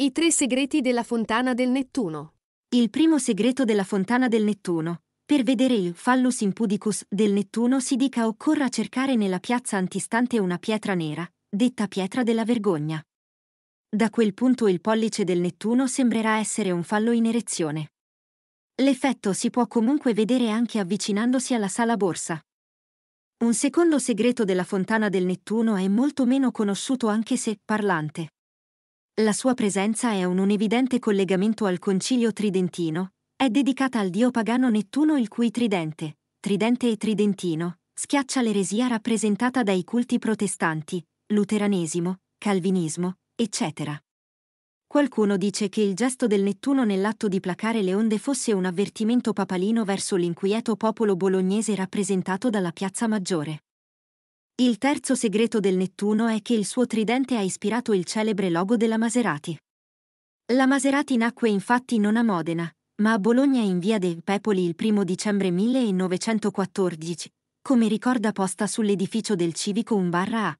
I tre segreti della fontana del Nettuno. Il primo segreto della fontana del Nettuno. Per vedere il Fallus impudicus del Nettuno si dica occorra cercare nella piazza antistante una pietra nera, detta pietra della vergogna. Da quel punto il pollice del Nettuno sembrerà essere un fallo in erezione. L'effetto si può comunque vedere anche avvicinandosi alla sala borsa. Un secondo segreto della fontana del Nettuno è molto meno conosciuto anche se parlante la sua presenza è un, un evidente collegamento al concilio tridentino, è dedicata al dio pagano Nettuno il cui tridente, tridente e tridentino, schiaccia l'eresia rappresentata dai culti protestanti, luteranesimo, calvinismo, eccetera. Qualcuno dice che il gesto del Nettuno nell'atto di placare le onde fosse un avvertimento papalino verso l'inquieto popolo bolognese rappresentato dalla Piazza Maggiore. Il terzo segreto del Nettuno è che il suo tridente ha ispirato il celebre logo della Maserati. La Maserati nacque infatti non a Modena, ma a Bologna in via dei Pepoli il 1 dicembre 1914, come ricorda posta sull'edificio del Civico 1 barra A.